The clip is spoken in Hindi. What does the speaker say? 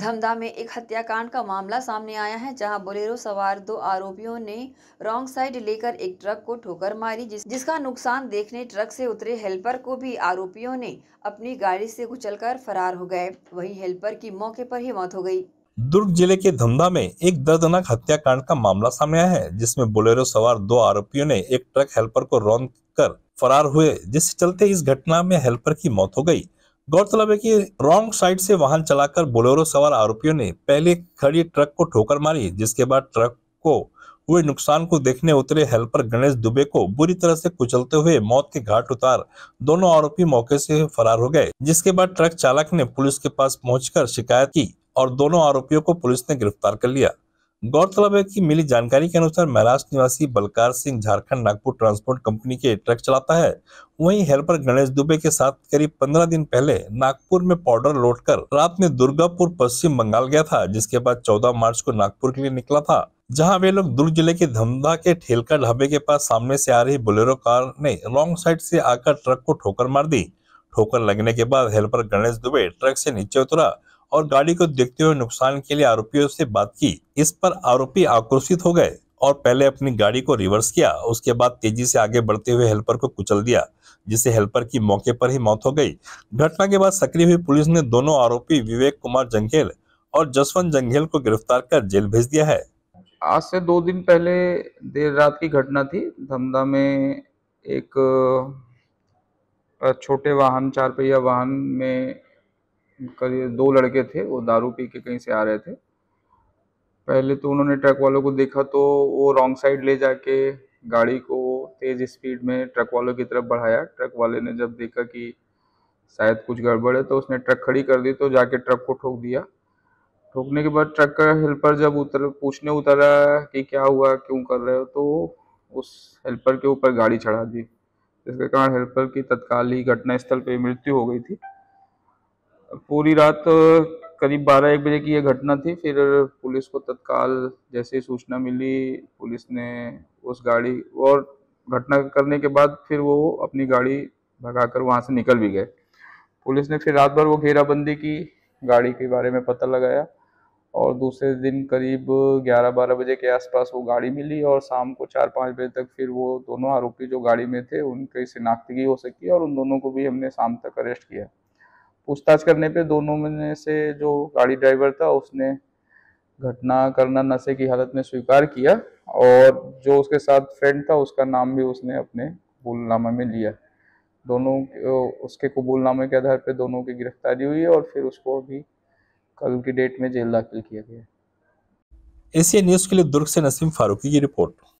धमधा में एक हत्याकांड का मामला सामने आया है जहां बोलेरो सवार दो आरोपियों ने रॉन्ग साइड लेकर एक ट्रक को ठोकर मारी जिस, जिसका नुकसान देखने ट्रक से उतरे हेल्पर को भी आरोपियों ने अपनी गाड़ी से कुचलकर फरार हो गए वहीं हेल्पर की मौके पर ही मौत हो गई दुर्ग जिले के धमधा में एक दर्दनाक हत्याकांड का मामला सामने आया है जिसमें बोलेरो सवार दो आरोपियों ने एक ट्रक हेल्पर को रौंद कर फरार हुए जिसके चलते इस घटना में हेल्पर की मौत हो गई गौरतलब है कि रॉन्ग साइड से वाहन चलाकर बोलेरो सवार आरोपियों ने पहले खड़ी ट्रक को ठोकर मारी जिसके बाद ट्रक को हुए नुकसान को देखने उतरे हेल्पर गणेश दुबे को बुरी तरह से कुचलते हुए मौत के घाट उतार दोनों आरोपी मौके से फरार हो गए जिसके बाद ट्रक चालक ने पुलिस के पास पहुंचकर शिकायत की और दोनों आरोपियों को पुलिस ने गिरफ्तार कर लिया गौरतलब है कि मिली जानकारी के अनुसार महाराष्ट्र निवासी बलकार सिंह झारखंड नागपुर ट्रांसपोर्ट कंपनी के ट्रक चलाता है वहीं हेल्पर गणेश दुबे के साथ करीब पंद्रह दिन पहले नागपुर में पाउडर कर रात में दुर्गापुर पश्चिम बंगाल गया था जिसके बाद चौदह मार्च को नागपुर के लिए निकला था जहां वे लोग दुर्ग जिले के धमधा के ठेलका ढाबे के पास सामने से आ रही बोलेरो कार ने रॉन्ग साइड से आकर ट्रक को ठोकर मार दी ठोकर लगने के बाद हेल्पर गणेश दुबे ट्रक से नीचे उतरा और गाड़ी को देखते हुए नुकसान के लिए आरोपियों से बात की इस पर आरोपी आक्रोशित हो गए और पहले अपनी गाड़ी को रिवर्स किया उसके बाद तेजी से आगे बढ़ते हुए हेल्पर को कुचल दिया जिसे हेल्पर की मौके पर ही मौत हो गई घटना के बाद सक्रिय हुई पुलिस ने दोनों आरोपी विवेक कुमार जंघेल और जसवंत जंघेल को गिरफ्तार कर जेल भेज दिया है आज से दो दिन पहले देर रात की घटना थी धमधा में एक छोटे वाहन चार पहिया वाहन में करीब दो लड़के थे वो दारू पी के कहीं से आ रहे थे पहले तो उन्होंने ट्रक वालों को देखा तो वो रॉन्ग साइड ले जाके गाड़ी को तेज़ स्पीड में ट्रक वालों की तरफ बढ़ाया ट्रक वाले ने जब देखा कि शायद कुछ गड़बड़ है तो उसने ट्रक खड़ी कर दी तो जाके ट्रक को ठोक दिया ठोकने के बाद ट्रक का हेल्पर जब उतर पूछने उतरा कि क्या हुआ क्यों कर रहे हो तो उस हेल्पर के ऊपर गाड़ी चढ़ा दी जिसके कारण हेल्पर की तत्काल ही घटनास्थल पर मृत्यु हो गई थी पूरी रात करीब 12 एक बजे की यह घटना थी फिर पुलिस को तत्काल जैसे ही सूचना मिली पुलिस ने उस गाड़ी और घटना करने के बाद फिर वो अपनी गाड़ी भगाकर वहाँ से निकल भी गए पुलिस ने फिर रात भर वो घेराबंदी की गाड़ी के बारे में पता लगाया और दूसरे दिन करीब 11-12 बजे के आसपास वो गाड़ी मिली और शाम को चार पाँच बजे तक फिर वो दोनों आरोपी जो गाड़ी में थे उनकी शिनाख्तगी हो सकी और उन दोनों को भी हमने शाम तक अरेस्ट किया पूछताछ करने पे दोनों में से जो गाड़ी ड्राइवर था उसने घटना करना नशे की हालत में स्वीकार किया और जो उसके साथ फ्रेंड था उसका नाम भी उसने अपने कबूलनामा में लिया दोनों उसके कबूलनामे के आधार पर दोनों की गिरफ्तारी हुई है और फिर उसको अभी कल की डेट में जेल दाखिल किया गया एशिया न्यूज़ के लिए दुर्ग से नसीम फारूकी की रिपोर्ट